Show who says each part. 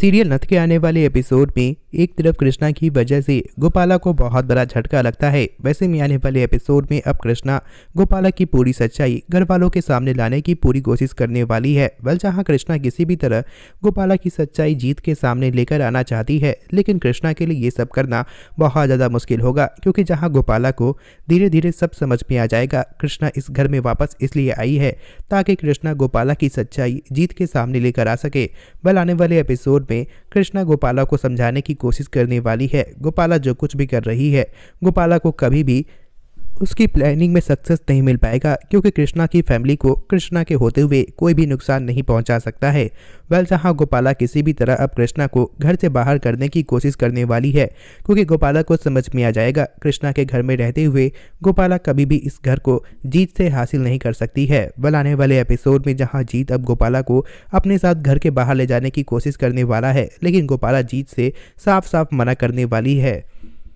Speaker 1: serial नथ के आने वाले एपिसोड में एक तरफ कृष्णा की वजह से गोपाला को बहुत बड़ा झटका लगता है वैसे में आने वाले एपिसोड में अब कृष्णा गोपाला की पूरी सच्चाई घर वालों के सामने लाने की पूरी कोशिश करने वाली है वल जहाँ कृष्णा किसी भी तरह गोपाला की सच्चाई जीत के सामने लेकर आना चाहती है लेकिन कृष्णा के लिए ये सब करना बहुत ज़्यादा मुश्किल होगा क्योंकि जहाँ गोपाला को धीरे धीरे सब समझ में आ जाएगा कृष्णा इस घर में वापस इसलिए आई है ताकि कृष्णा गोपाला की सच्चाई जीत के सामने लेकर आ सके वल आने वाले एपिसोड में कृष्णा गोपाला को समझाने की कोशिश करने वाली है गोपाला जो कुछ भी कर रही है गोपाला को कभी भी उसकी प्लानिंग में सक्सेस नहीं मिल पाएगा क्योंकि कृष्णा की फैमिली को कृष्णा के होते हुए कोई भी नुकसान नहीं पहुंचा सकता है वेल जहां गोपाला किसी भी तरह अब कृष्णा को घर से बाहर करने की कोशिश करने वाली है क्योंकि गोपाला को समझ में आ जाएगा कृष्णा के घर में रहते हुए गोपाला कभी भी इस घर को जीत से हासिल नहीं कर सकती है वेल आने वाले एपिसोड में जहाँ जीत अब गोपाला को अपने साथ घर के बाहर ले जाने की कोशिश करने वाला है लेकिन गोपाला जीत से साफ साफ मना करने वाली है